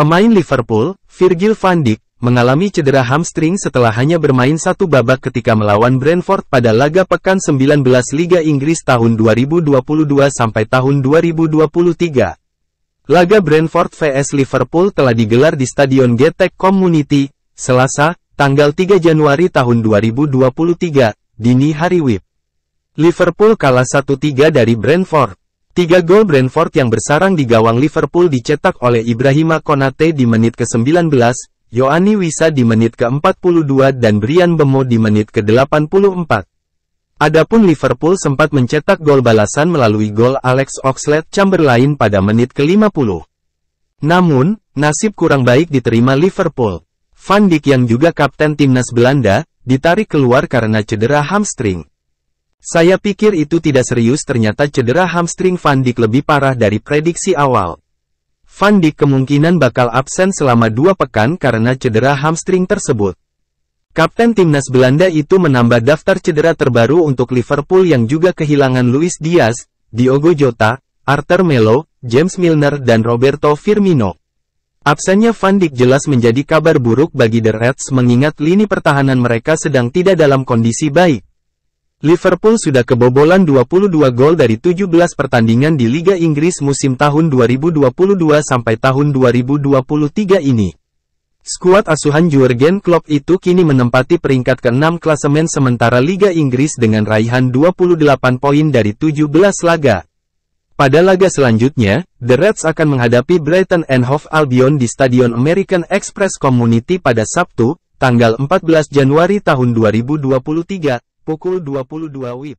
Pemain Liverpool, Virgil van Dijk, mengalami cedera hamstring setelah hanya bermain satu babak ketika melawan Brentford pada laga pekan 19 Liga Inggris tahun 2022 sampai tahun 2023. Laga Brentford vs Liverpool telah digelar di Stadion Getek Community, Selasa, tanggal 3 Januari tahun 2023, dini hari WIB. Liverpool kalah 1-3 dari Brentford. Tiga gol Brentford yang bersarang di gawang Liverpool dicetak oleh Ibrahima Konate di menit ke-19, Yoani Wisa di menit ke-42 dan Brian Bemo di menit ke-84. Adapun Liverpool sempat mencetak gol balasan melalui gol Alex Oxlade-Chamberlain pada menit ke-50. Namun, nasib kurang baik diterima Liverpool. Van Dijk yang juga kapten timnas Belanda, ditarik keluar karena cedera hamstring. Saya pikir itu tidak serius ternyata cedera hamstring Van Dijk lebih parah dari prediksi awal. Van Dijk kemungkinan bakal absen selama dua pekan karena cedera hamstring tersebut. Kapten timnas Belanda itu menambah daftar cedera terbaru untuk Liverpool yang juga kehilangan Luis Diaz, Diogo Jota, Arthur Melo, James Milner dan Roberto Firmino. Absennya Van Dijk jelas menjadi kabar buruk bagi The Reds mengingat lini pertahanan mereka sedang tidak dalam kondisi baik. Liverpool sudah kebobolan 22 gol dari 17 pertandingan di Liga Inggris musim tahun 2022 sampai tahun 2023 ini. Skuad asuhan Jurgen Klopp itu kini menempati peringkat ke-6 klasemen sementara Liga Inggris dengan raihan 28 poin dari 17 laga. Pada laga selanjutnya, The Reds akan menghadapi Brighton and Hove Albion di Stadion American Express Community pada Sabtu, tanggal 14 Januari tahun 2023. Pukul 22 WIB